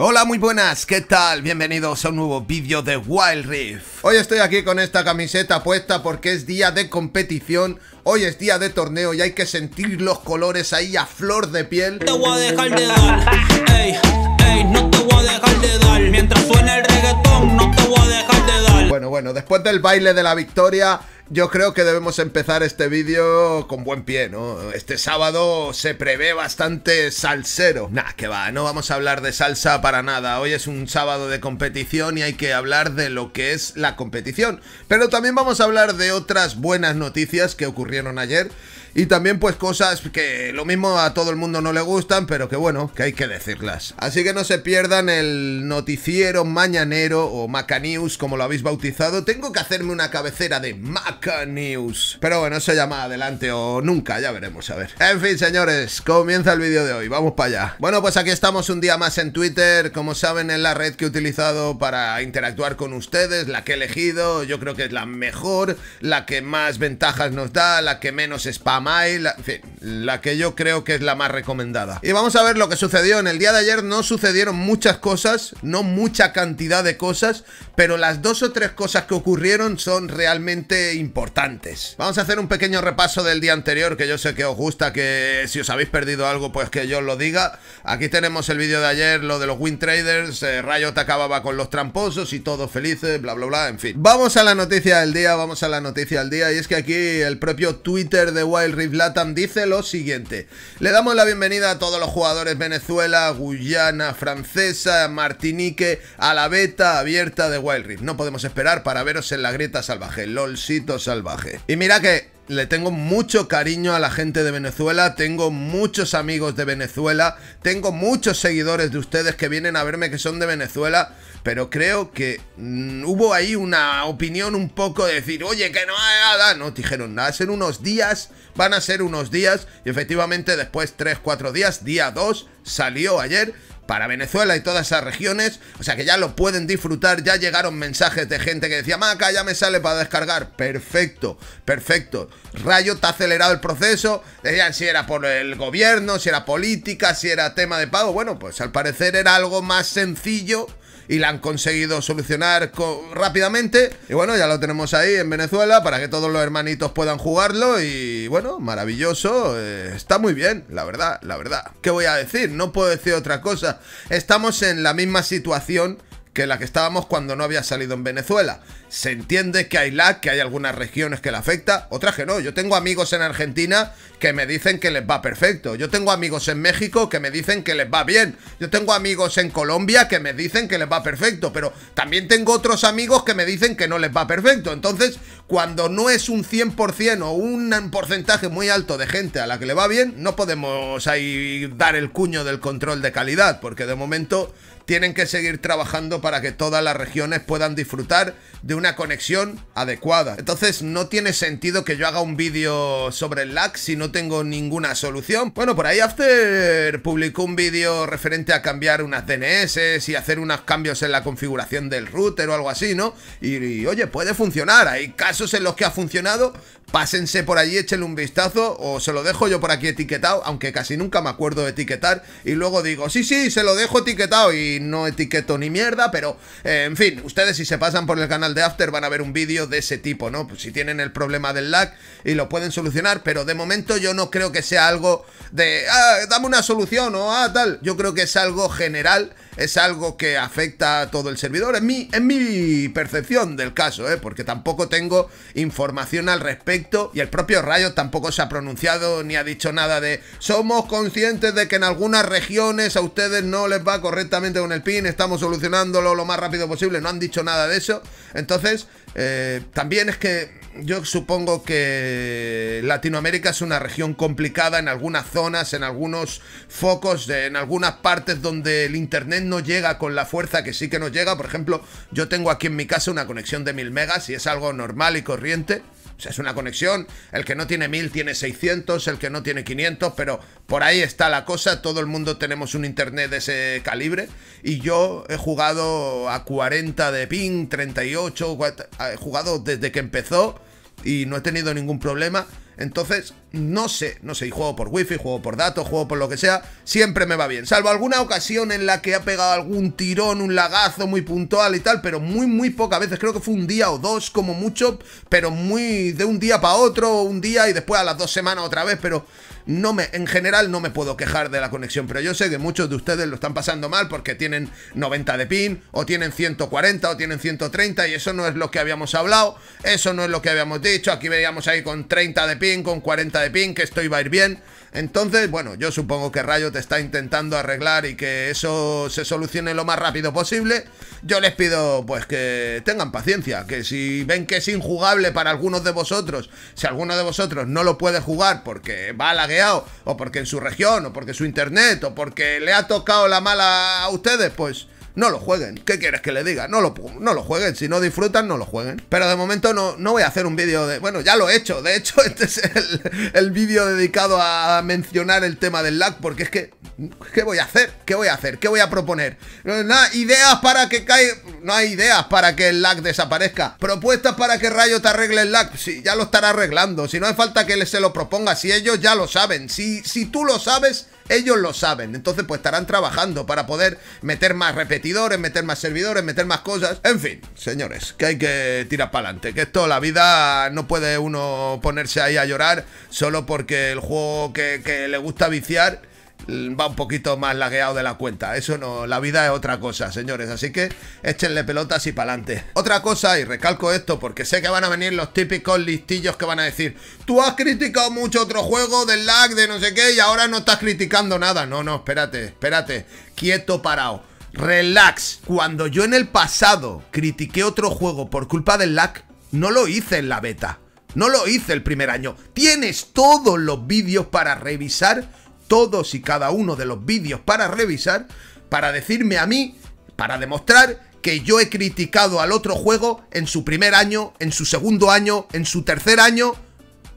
Hola, muy buenas, ¿qué tal? Bienvenidos a un nuevo vídeo de Wild Rift Hoy estoy aquí con esta camiseta puesta porque es día de competición Hoy es día de torneo y hay que sentir los colores ahí a flor de piel Te no te voy a dejar de dar Bueno, bueno, después del baile de la victoria yo creo que debemos empezar este vídeo con buen pie, ¿no? Este sábado se prevé bastante salsero. Nah, que va, no vamos a hablar de salsa para nada. Hoy es un sábado de competición y hay que hablar de lo que es la competición. Pero también vamos a hablar de otras buenas noticias que ocurrieron ayer. Y también pues cosas que lo mismo a todo el mundo no le gustan, pero que bueno, que hay que decirlas. Así que no se pierdan el noticiero mañanero o MacaNews como lo habéis bautizado. Tengo que hacerme una cabecera de MacaNews Pero bueno, se llama adelante o nunca, ya veremos, a ver. En fin, señores, comienza el vídeo de hoy, vamos para allá. Bueno, pues aquí estamos un día más en Twitter, como saben en la red que he utilizado para interactuar con ustedes, la que he elegido, yo creo que es la mejor, la que más ventajas nos da, la que menos spam Mai, la, que yo creo que es la más recomendada. Y vamos a ver lo que sucedió. En el día de ayer no sucedieron muchas cosas, no mucha cantidad de cosas, pero las dos o tres cosas que ocurrieron son realmente importantes. Vamos a hacer un pequeño repaso del día anterior, que yo sé que os gusta, que si os habéis perdido algo, pues que yo os lo diga. Aquí tenemos el vídeo de ayer, lo de los Win Traders, eh, rayo acababa con los tramposos y todos felices, bla, bla, bla, en fin. Vamos a la noticia del día, vamos a la noticia del día, y es que aquí el propio Twitter de Wild Rift dice lo siguiente. Le damos la bienvenida a todos los jugadores Venezuela, Guyana, Francesa, Martinique, a la beta abierta de Wild Rift. No podemos esperar para veros en la grieta salvaje, LOLcito salvaje. Y mira que le tengo mucho cariño a la gente de Venezuela, tengo muchos amigos de Venezuela, tengo muchos seguidores de ustedes que vienen a verme que son de Venezuela, pero creo que mm, hubo ahí una opinión un poco de decir, oye, que no hay nada, no dijeron nada, ser unos días, van a ser unos días, y efectivamente después 3, 4 días, día 2, salió ayer, para Venezuela y todas esas regiones. O sea que ya lo pueden disfrutar. Ya llegaron mensajes de gente que decía, Maca, ya me sale para descargar. Perfecto, perfecto. Rayo te ha acelerado el proceso. Decían si era por el gobierno, si era política, si era tema de pago. Bueno, pues al parecer era algo más sencillo y la han conseguido solucionar rápidamente. Y bueno, ya lo tenemos ahí en Venezuela para que todos los hermanitos puedan jugarlo y bueno, maravilloso, eh, está muy bien, la verdad, la verdad. ¿Qué voy a decir? No puedo decir otra cosa. Estamos en la misma situación que la que estábamos cuando no había salido en Venezuela. Se entiende que hay lag, que hay algunas regiones que le afecta, otras que no. Yo tengo amigos en Argentina que me dicen que les va perfecto. Yo tengo amigos en México que me dicen que les va bien. Yo tengo amigos en Colombia que me dicen que les va perfecto. Pero también tengo otros amigos que me dicen que no les va perfecto. Entonces, cuando no es un 100% o un porcentaje muy alto de gente a la que le va bien, no podemos ahí dar el cuño del control de calidad. Porque de momento tienen que seguir trabajando para que todas las regiones puedan disfrutar de una conexión adecuada. Entonces no tiene sentido que yo haga un vídeo sobre el lag si no tengo ninguna solución. Bueno, por ahí After publicó un vídeo referente a cambiar unas DNS y hacer unos cambios en la configuración del router o algo así, ¿no? Y, oye, puede funcionar. Hay casos en los que ha funcionado. Pásense por allí, échenle un vistazo o se lo dejo yo por aquí etiquetado, aunque casi nunca me acuerdo de etiquetar y luego digo, sí, sí, se lo dejo etiquetado y no etiqueto ni mierda, pero eh, en fin, ustedes si se pasan por el canal de van a ver un vídeo de ese tipo, ¿no? Pues si tienen el problema del lag y lo pueden solucionar, pero de momento yo no creo que sea algo de, ah, dame una solución o ah, tal. Yo creo que es algo general, es algo que afecta a todo el servidor, en mi, en mi percepción del caso, ¿eh? Porque tampoco tengo información al respecto y el propio Rayo tampoco se ha pronunciado ni ha dicho nada de, somos conscientes de que en algunas regiones a ustedes no les va correctamente con el pin, estamos solucionándolo lo más rápido posible, no han dicho nada de eso. Entonces, entonces, eh, también es que yo supongo que Latinoamérica es una región complicada en algunas zonas, en algunos focos, en algunas partes donde el Internet no llega con la fuerza que sí que nos llega. Por ejemplo, yo tengo aquí en mi casa una conexión de 1000 megas y es algo normal y corriente. O sea, es una conexión. El que no tiene 1000 tiene 600, el que no tiene 500, pero por ahí está la cosa. Todo el mundo tenemos un internet de ese calibre. Y yo he jugado a 40 de ping, 38, he jugado desde que empezó y no he tenido ningún problema. Entonces, no sé, no sé, y juego por wifi, juego por datos, juego por lo que sea, siempre me va bien. Salvo alguna ocasión en la que ha pegado algún tirón, un lagazo muy puntual y tal, pero muy, muy pocas veces. Creo que fue un día o dos como mucho, pero muy de un día para otro, un día y después a las dos semanas otra vez, pero no me, en general no me puedo quejar de la conexión, pero yo sé que muchos de ustedes lo están pasando mal porque tienen 90 de pin, o tienen 140, o tienen 130, y eso no es lo que habíamos hablado, eso no es lo que habíamos dicho. Aquí veíamos ahí con 30 de pin, con 40 de pin, que esto iba a ir bien. Entonces, bueno, yo supongo que Rayo te está intentando arreglar y que eso se solucione lo más rápido posible. Yo les pido, pues, que tengan paciencia, que si ven que es injugable para algunos de vosotros, si alguno de vosotros no lo puede jugar porque va a la guerra, o porque en su región, o porque su internet, o porque le ha tocado la mala a ustedes, pues no lo jueguen. ¿Qué quieres que le diga? No lo, no lo jueguen. Si no disfrutan, no lo jueguen. Pero de momento no, no voy a hacer un vídeo de... Bueno, ya lo he hecho. De hecho, este es el, vídeo dedicado a mencionar el tema del lag. Porque es que... ¿Qué voy a hacer? ¿Qué voy a hacer? ¿Qué voy a proponer? Nada, ideas para que caiga... No hay ideas para que el lag desaparezca. Propuestas para que Rayo te arregle el lag. Sí, ya lo estará arreglando. Si no hay falta que se lo proponga. Si ellos ya lo saben. Si, si tú lo sabes ellos lo saben, entonces pues estarán trabajando para poder meter más repetidores, meter más servidores, meter más cosas. En fin, señores, que hay que tirar para adelante, que esto, la vida, no puede uno ponerse ahí a llorar solo porque el juego que, que le gusta viciar va un poquito más lagueado de la cuenta. Eso no, la vida es otra cosa, señores. Así que échenle pelotas y pa'lante. Otra cosa, y recalco esto porque sé que van a venir los típicos listillos que van a decir Tú has criticado mucho otro juego del lag, de no sé qué, y ahora no estás criticando nada. No, no, espérate, espérate. Quieto, parado. Relax. Cuando yo en el pasado critiqué otro juego por culpa del lag, no lo hice en la beta. No lo hice el primer año. Tienes todos los vídeos para revisar todos y cada uno de los vídeos para revisar, para decirme a mí, para demostrar que yo he criticado al otro juego en su primer año, en su segundo año, en su tercer año.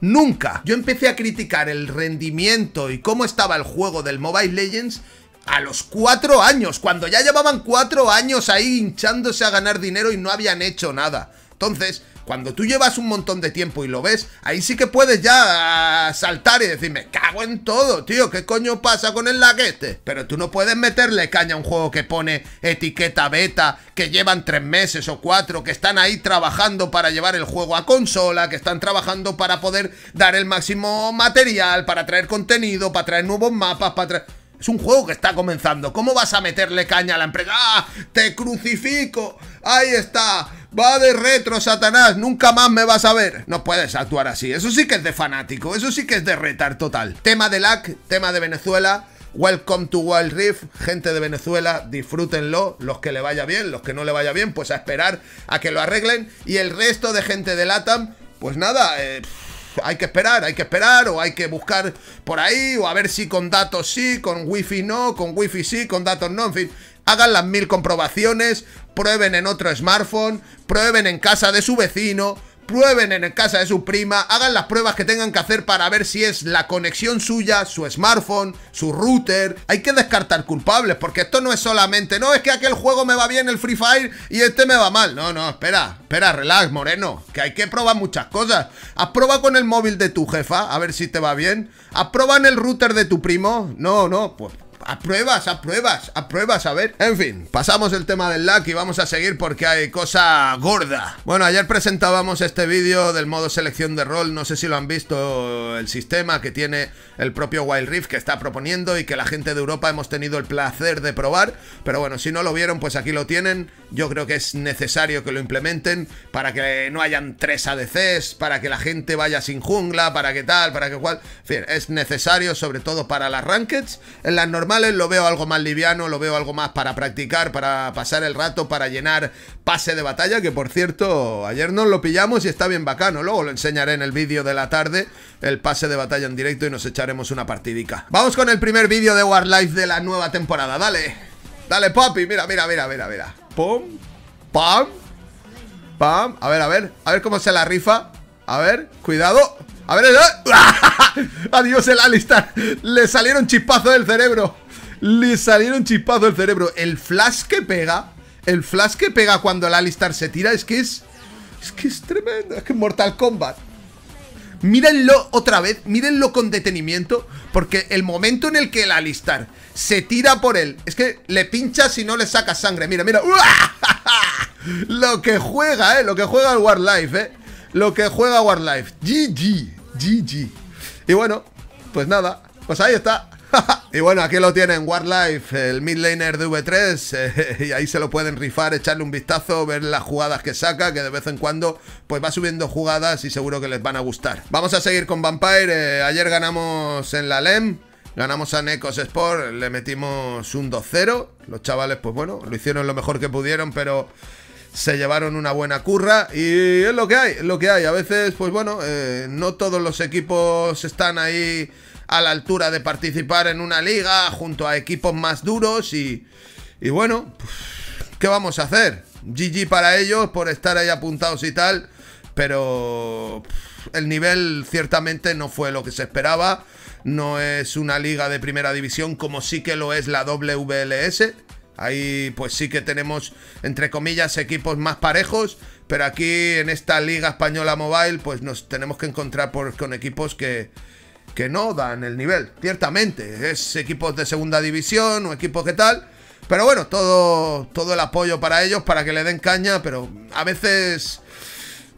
Nunca. Yo empecé a criticar el rendimiento y cómo estaba el juego del Mobile Legends a los cuatro años, cuando ya llevaban cuatro años ahí hinchándose a ganar dinero y no habían hecho nada. Entonces, cuando tú llevas un montón de tiempo y lo ves, ahí sí que puedes ya ah, saltar y decirme, cago en todo, tío, ¿qué coño pasa con el laguete? Pero tú no puedes meterle caña a un juego que pone etiqueta beta, que llevan tres meses o cuatro, que están ahí trabajando para llevar el juego a consola, que están trabajando para poder dar el máximo material, para traer contenido, para traer nuevos mapas, para traer... Es un juego que está comenzando. ¿Cómo vas a meterle caña a la empresa? ¡Ah! ¡Te crucifico! ¡Ahí está! Va de retro, Satanás. Nunca más me vas a ver. No puedes actuar así. Eso sí que es de fanático. Eso sí que es de retar total. Tema de LAC, tema de Venezuela. Welcome to Wild Rift, gente de Venezuela, disfrútenlo, los que le vaya bien, los que no le vaya bien, pues a esperar a que lo arreglen. Y el resto de gente de LATAM, pues nada, eh, hay que esperar, hay que esperar, o hay que buscar por ahí, o a ver si con datos sí, con wifi no, con wifi sí, con datos no, en fin. Hagan las mil comprobaciones, prueben en otro smartphone, prueben en casa de su vecino, prueben en casa de su prima, hagan las pruebas que tengan que hacer para ver si es la conexión suya, su smartphone, su router. Hay que descartar culpables, porque esto no es solamente, no, es que aquel juego me va bien el Free Fire y este me va mal. No, no, espera, espera, relax, Moreno, que hay que probar muchas cosas. Has con el móvil de tu jefa, a ver si te va bien. Has en el router de tu primo. No, no, pues a pruebas, a pruebas, a pruebas, a ver. En fin, pasamos el tema del lag y vamos a seguir porque hay cosa gorda. Bueno, ayer presentábamos este vídeo del modo selección de rol, no sé si lo han visto, el sistema que tiene el propio Wild Rift que está proponiendo y que la gente de Europa hemos tenido el placer de probar, pero bueno, si no lo vieron, pues aquí lo tienen. Yo creo que es necesario que lo implementen para que no hayan tres ADCs, para que la gente vaya sin jungla, para que tal, para que cual. En fin, es necesario sobre todo para las rankeds, en las normales lo veo algo más liviano, lo veo algo más para practicar, para pasar el rato, para llenar pase de batalla, que por cierto, ayer nos lo pillamos y está bien bacano, luego lo enseñaré en el vídeo de la tarde, el pase de batalla en directo y nos echaremos una partidica. Vamos con el primer vídeo de Warlife de la nueva temporada, dale, dale papi, mira, mira, mira, mira, mira, pum, pam, pam, a ver, a ver, a ver cómo se la rifa, a ver, cuidado, a ver, eh. adiós el Alistar. Le salieron chispazo del cerebro. Le salieron chispazos el cerebro. El flash que pega. El flash que pega cuando el Alistar se tira es que es. Es que es tremendo. Es que Mortal Kombat. Mírenlo otra vez, mírenlo con detenimiento, porque el momento en el que el Alistar se tira por él, es que le pincha si no le saca sangre. Mira, mira. Lo que juega, eh. Lo que juega el Life, eh. Lo que juega Warlife. GG. GG. Y bueno, pues nada. Pues ahí está. y bueno, aquí lo tienen, Warlife, el midlaner de V3, eh, y ahí se lo pueden rifar, echarle un vistazo, ver las jugadas que saca, que de vez en cuando pues va subiendo jugadas y seguro que les van a gustar. Vamos a seguir con Vampire, eh, ayer ganamos en la LEM, ganamos a Necos Sport, le metimos un 2-0, los chavales pues bueno, lo hicieron lo mejor que pudieron, pero se llevaron una buena curra y es lo que hay, es lo que hay. A veces, pues bueno, eh, no todos los equipos están ahí a la altura de participar en una liga junto a equipos más duros y, y bueno, pues, ¿qué vamos a hacer? GG para ellos por estar ahí apuntados y tal, pero el nivel ciertamente no fue lo que se esperaba. No es una liga de primera división como sí que lo es la WLS. Ahí pues sí que tenemos, entre comillas, equipos más parejos, pero aquí en esta liga española mobile pues nos tenemos que encontrar con equipos que, que no dan el nivel, ciertamente. Es equipos de segunda división o equipos que tal. Pero bueno, todo, todo el apoyo para ellos, para que le den caña, pero a veces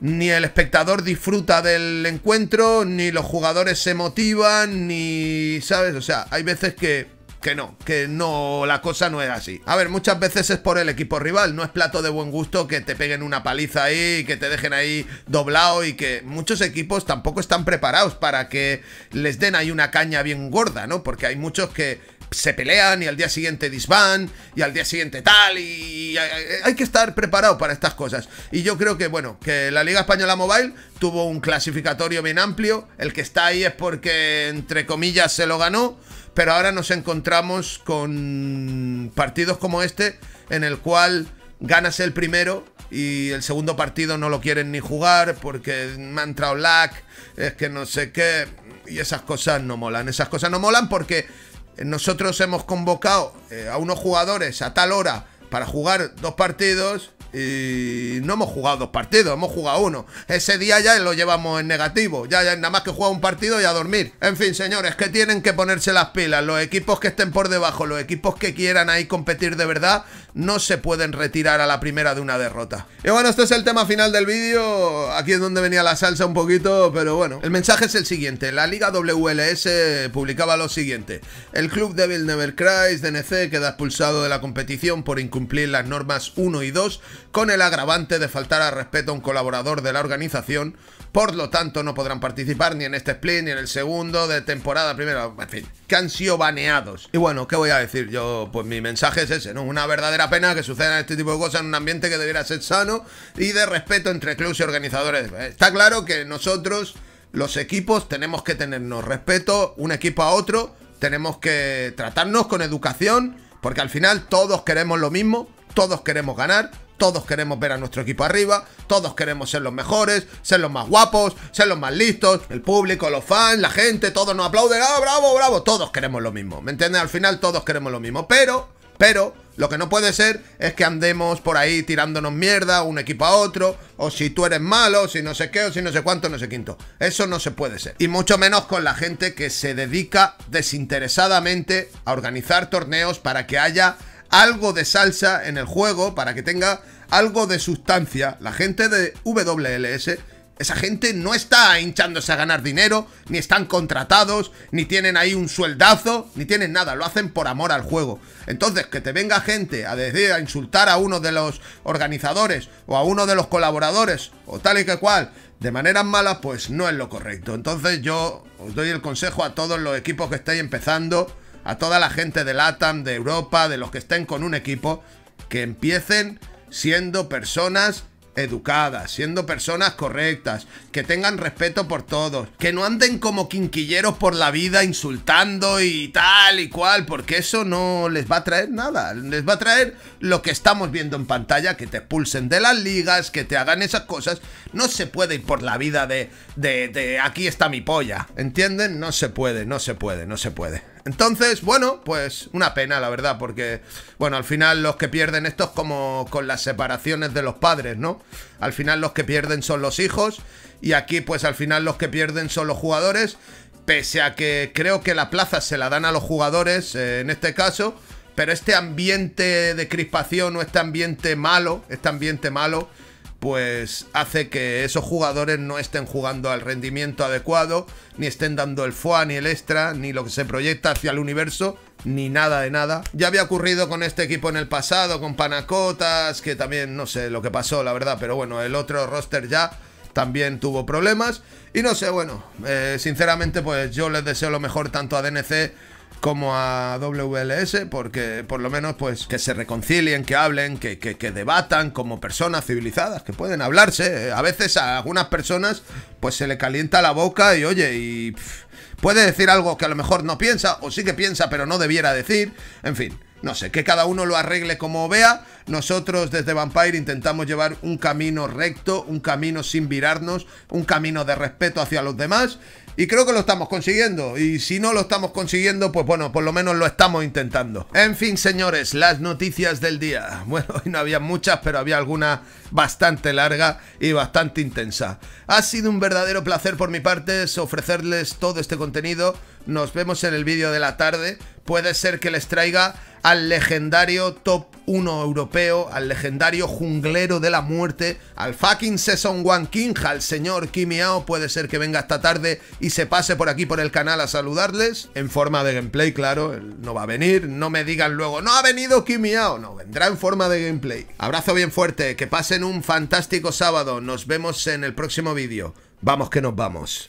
ni el espectador disfruta del encuentro, ni los jugadores se motivan, ni, ¿sabes? O sea, hay veces que que no, que no, la cosa no es así. A ver, muchas veces es por el equipo rival, no es plato de buen gusto que te peguen una paliza ahí, y que te dejen ahí doblado y que muchos equipos tampoco están preparados para que les den ahí una caña bien gorda, ¿no? Porque hay muchos que se pelean y al día siguiente disban y al día siguiente tal y eh, eh, hay que estar preparado para estas cosas y yo creo que bueno que la Liga Española Mobile tuvo un clasificatorio bien amplio el que está ahí es porque entre comillas se lo ganó pero ahora nos encontramos con partidos como este, en el cual ganas el primero y el segundo partido no lo quieren ni jugar porque me ha lag, es que no sé qué. Y esas cosas no molan. Esas cosas no molan porque nosotros hemos convocado eh, a unos jugadores a tal hora para jugar dos partidos y no hemos jugado dos partidos, hemos jugado uno. Ese día ya lo llevamos en negativo. Ya, ya nada más que jugar un partido y a dormir. En fin, señores, que tienen que ponerse las pilas. Los equipos que estén por debajo, los equipos que quieran ahí competir de verdad, no se pueden retirar a la primera de una derrota. Y bueno, este es el tema final del vídeo, aquí es donde venía la salsa un poquito, pero bueno. El mensaje es el siguiente, la Liga WLS publicaba lo siguiente, el club Devil Never Cries DNC queda expulsado de la competición por incumplir las normas 1 y 2 con el agravante de faltar al respeto a un colaborador de la organización, por lo tanto no podrán participar ni en este split ni en el segundo de temporada primera, en fin, que han sido baneados. Y bueno, ¿qué voy a decir? Yo, pues mi mensaje es ese, ¿no? Una verdadera pena que sucedan este tipo de cosas en un ambiente que debiera ser sano y de respeto entre clubes y organizadores. Está claro que nosotros, los equipos, tenemos que tenernos respeto un equipo a otro, tenemos que tratarnos con educación, porque al final todos queremos lo mismo, todos queremos ganar, todos queremos ver a nuestro equipo arriba, todos queremos ser los mejores, ser los más guapos, ser los más listos, el público, los fans, la gente, todos nos aplauden, ¡ah, bravo, bravo! Todos queremos lo mismo, ¿me entiendes? Al final todos queremos lo mismo, pero pero lo que no puede ser es que andemos por ahí tirándonos mierda un equipo a otro, o si tú eres malo, o si no sé qué, o si no sé cuánto, no sé quinto. Eso no se puede ser. Y mucho menos con la gente que se dedica desinteresadamente a organizar torneos para que haya algo de salsa en el juego, para que tenga algo de sustancia. La gente de WLS esa gente no está hinchándose a ganar dinero, ni están contratados, ni tienen ahí un sueldazo, ni tienen nada, lo hacen por amor al juego. Entonces, que te venga gente a decir, a insultar a uno de los organizadores o a uno de los colaboradores o tal y que cual, de maneras malas, pues no es lo correcto. Entonces yo os doy el consejo a todos los equipos que estáis empezando, a toda la gente de LATAM, de Europa, de los que estén con un equipo, que empiecen siendo personas educadas, siendo personas correctas, que tengan respeto por todos, que no anden como quinquilleros por la vida insultando y tal y cual, porque eso no les va a traer nada, les va a traer lo que estamos viendo en pantalla, que te expulsen de las ligas, que te hagan esas cosas, no se puede ir por la vida de, de, de aquí está mi polla, ¿entienden? No se puede, no se puede, no se puede. Entonces, bueno, pues una pena, la verdad, porque, bueno, al final los que pierden esto es como con las separaciones de los padres, ¿no? Al final los que pierden son los hijos y aquí, pues al final los que pierden son los jugadores, pese a que creo que la plaza se la dan a los jugadores, eh, en este caso, pero este ambiente de crispación o este ambiente malo, este ambiente malo pues hace que esos jugadores no estén jugando al rendimiento adecuado, ni estén dando el FOA, ni el extra, ni lo que se proyecta hacia el universo, ni nada de nada. Ya había ocurrido con este equipo en el pasado, con Panacotas, que también no sé lo que pasó, la verdad, pero bueno, el otro roster ya también tuvo problemas. Y no sé, bueno, eh, sinceramente pues yo les deseo lo mejor tanto a DNC como a WLS, porque por lo menos pues que se reconcilien, que hablen, que, que, debatan como personas civilizadas, que pueden hablarse. A veces a algunas personas pues se le calienta la boca y oye, y puede decir algo que a lo mejor no piensa, o sí que piensa pero no debiera decir, en fin. No sé, que cada uno lo arregle como vea. Nosotros desde Vampire intentamos llevar un camino recto, un camino sin virarnos, un camino de respeto hacia los demás. Y creo que lo estamos consiguiendo. Y si no lo estamos consiguiendo, pues bueno, por lo menos lo estamos intentando. En fin, señores, las noticias del día. Bueno, hoy no había muchas, pero había alguna bastante larga y bastante intensa. Ha sido un verdadero placer por mi parte ofrecerles todo este contenido. Nos vemos en el vídeo de la tarde. Puede ser que les traiga al legendario top 1 europeo, al legendario junglero de la muerte, al fucking Season One King, al señor Kimiao. Puede ser que venga esta tarde y se pase por aquí por el canal a saludarles. En forma de gameplay, claro, no va a venir. No me digan luego, no ha venido Kimiao. No, vendrá en forma de gameplay. Abrazo bien fuerte, que pasen un fantástico sábado. Nos vemos en el próximo vídeo. Vamos que nos vamos.